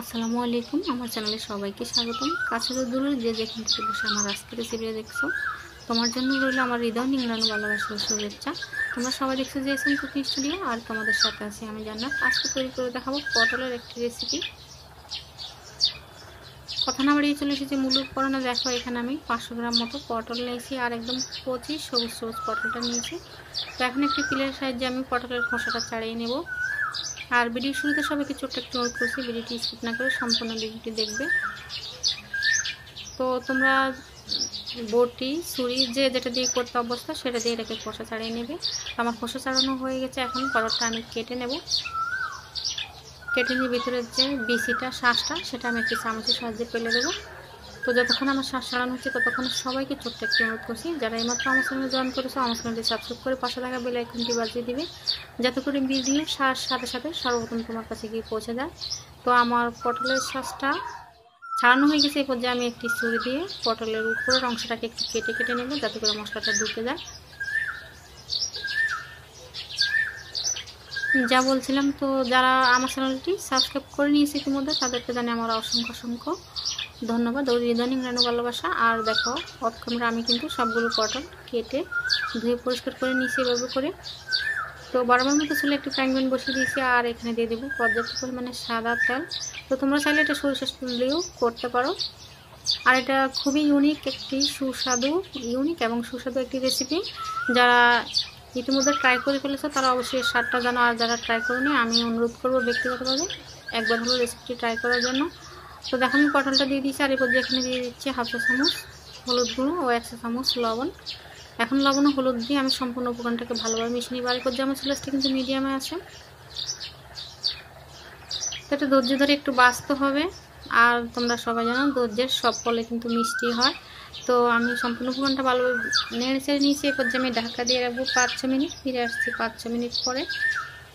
আসসালামু আলাইকুম আমার চ্যানেলে সবাইকে স্বাগতম কাছের দূরের যে যেখান থেকে বসে আমার আজকে রেসিপিটা দেখছো তোমার জন্য রইলো আমার হৃদয় নিংড়ানো ভালোবাসার শুভেচ্ছা তোমরা সবাই দেখছো এসেন কুকিং স্টুডিও আর তোমাদের সাথে আছি আমি জানলাম আজকে তৈরি করে দেখাবো পটলের একটি রেসিপি কথা না বাড়িয়ে চলে এসেছি মূল উপকরণে দেখো এখানে আমি পাঁচশো গ্রাম মতো পটল নিয়েছি আর একদম পঁচিশ সবুজ সবুজ পটলটা নিয়েছি তো এখন একটি পিলের সাহায্যে আমি পটলের খোসাটা ছাড়িয়ে নেবো আর ভিডিও শুরুতে সবাইকে ছোট্ট একটু নোট করছি ভিডিওটি স্কিপ না করে সম্পূর্ণ ভিডিওটি দেখবে তো তোমরা বটি ছুরি যে যেটা দিয়ে করতে অবস্থা সেটা দিয়ে এটাকে খোসা ছাড়িয়ে নেবে আমার খোসা ছাড়ানো হয়ে গেছে এখন পরটা আমি কেটে নেব কেটে নিয়ে ভিতরের যে বিসিটা শ্বাসটা সেটা আমি একটি চামচের সাহায্যে ফেলে দেবো তো যতক্ষণ আমার শ্বাস সারানো হচ্ছে ততক্ষণ সবাইকে ছোট্ট একটি অনুরোধ করছি যারা এইমাত্র আমার সঙ্গে জয়েন করেছে আমার সঙ্গে সাবস্ক্রাইব করে পাশে থাকা বেলে এখনটি বাজিয়ে দিবে যাতে করে ভিডিও শ্বাস সাথে সাথে সর্বপ্রথম তোমার কাছে গিয়ে পৌঁছে যায় তো আমার পটলের শ্বাসটা ছাড়ানো হয়ে গেছে এই পর্যায়ে আমি একটি চুড়ি দিয়ে পটলের উপরের অংশটাকে একটু কেটে কেটে নেব যাতে করে মশলাটা ঢুকে যায় যা বলছিলাম তো যারা আমার চ্যানেলটি সাবস্ক্রাইব করে নিয়েছে ইতিমধ্যে তাদেরকে জানি আমার অসংখ্য অসংখ্য ধন্যবাদ ওর ইদানিং রানু ভালোবাসা আর দেখো অফ আমি কিন্তু সবগুলো কটন কেটে ধুয়ে পরিষ্কার করে নিয়েছি এভাবে করে তো বারবার মতো ছেলে একটু প্যাঙ্গুইন বসিয়ে দিয়েছি আর এখানে দিয়ে দেবো পর্যাপ্ত পরিমাণে সাদা তেল তো তোমরা চাইলে এটা সরিষা দিয়েও করতে পারো আর এটা খুবই ইউনিক একটি সুস্বাদু ইউনিক এবং সুস্বাদু একটি রেসিপি যারা ইতিমধ্যে ট্রাই করে ফেলেছো তারা অবশ্যই স্বাদটা জানো আর যারা ট্রাই করেনি আমি অনুরোধ করবো ব্যক্তিগতভাবে একবার হলো রেসিপিটি ট্রাই করার জন্য তো দেখো আমি পটলটা দিয়ে দিয়েছি আর এরপর যেখানে দিয়ে দিচ্ছি হাফ চা চামচ হলুদ গুঁড়ো ও এক চা চামচ লবণ এখন লবণ ও হলুদ দিয়ে আমি সম্পূর্ণ উপকরণটাকে ভালোভাবে মিশিয়ে নিই আর করছি যে আমার চুলাসটা কিন্তু মিডিয়ামে আছে তো একটা দর্জি ধরে একটু বাঁচতে হবে আর তোমরা সবাই জানো দর্জের সব ফলে কিন্তু মিষ্টি হয় তো আমি সম্পূর্ণ উপকরণটা ভালোভাবে নেড়ে চেড়ে নিয়েছি এরপর যে আমি ঢাকা দিয়ে রাখবো পাঁচ ছ মিনিট ফিরে আসছি পাঁচ ছ মিনিট পরে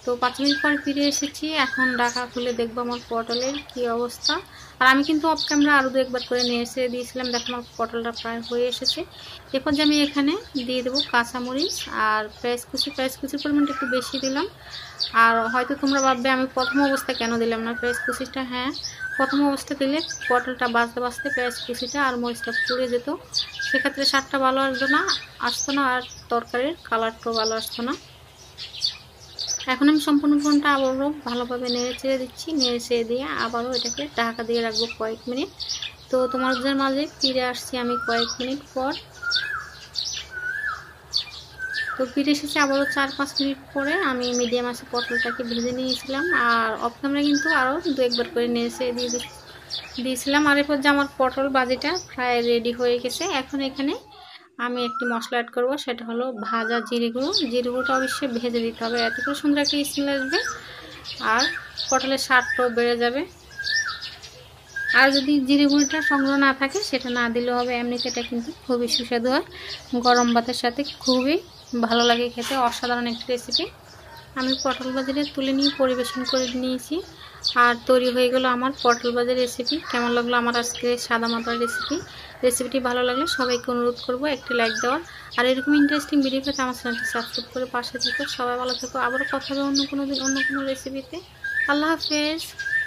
তো পাঁচ মিনিট পর ফিরে এসেছি এখন ঢাকা খুলে দেখবো আমার পটলের কি অবস্থা আর আমি কিন্তু অফ ক্যামেরা আরও দু একবার করে নিয়ে এসে দিয়েছিলাম দেখো আমার পটলটা প্রায় হয়ে এসেছে এরপর যে আমি এখানে দিয়ে দেবো কাঁচামরিচ আর পেঁয়াজ কুচি প্রেস কুচির পরিমাণটা একটু বেশি দিলাম আর হয়তো তোমরা ভাববে আমি প্রথম অবস্থা কেন দিলাম না প্রেস কুচিটা হ্যাঁ প্রথম অবস্থা দিলে পটলটা বাঁচতে বাঁচতে পেঁয়াজ কুচিটা আর মরিচটা পুড়ে যেত সেক্ষেত্রে স্বাদটা ভালো আসতো না আসতো না আর তরকারির কালারটাও ভালো আসতো না এখন আমি সম্পূর্ণ ফোনটা আবারও ভালোভাবে নেড়ে ছেড়ে দিচ্ছি নেড়ে ছেড়ে দিয়ে আবারও এটাকে ঢাকা দিয়ে রাখবো কয়েক মিনিট তো তোমাদের মাঝে ফিরে আসছি আমি কয়েক মিনিট পর তো ফিরে এসেছি আবারও চার পাঁচ মিনিট পরে আমি মিডিয়াম আসে পটলটাকে ভেজে নিয়েছিলাম আর অফ ক্যামেরা কিন্তু আরও দু একবার করে নেড়ে দিয়ে দিয়েছিলাম আর এরপর যে আমার পটল বাজিটা প্রায় রেডি হয়ে গেছে এখন এখানে আমি একটি মশলা অ্যাড করবো সেটা হলো ভাজা জিরে গুঁড়ো জিরে গুঁড়োটা অবশ্যই ভেজে দিতে হবে এত করে সুন্দর একটা স্মেল আসবে আর পটলের স্বাদটাও বেড়ে যাবে আর যদি জিরে গুঁড়িটা সংগ্রহ না থাকে সেটা না দিলেও হবে এমনিতে এটা কিন্তু খুবই সুস্বাদু হয় গরম ভাতের সাথে খুবই ভালো লাগে খেতে অসাধারণ একটি রেসিপি আমি পটল বাজারে তুলে নিয়ে পরিবেশন করে নিয়েছি আর তৈরি হয়ে গেল আমার পটল বাজার রেসিপি কেমন লাগলো আমার আজকে সাদা মাতার রেসিপি রেসিপিটি ভালো লাগলে সবাইকে অনুরোধ করবো একটি লাইক দেওয়ার আর এরকম ইন্টারেস্টিং ভিডিও পেতে আমার চ্যানেলটি সাবস্ক্রাইব করে পাশে থেকো সবাই ভালো থাকো আবার কথা হবে অন্য কোনো দিন অন্য কোনো রেসিপিতে আল্লাহ হাফেজ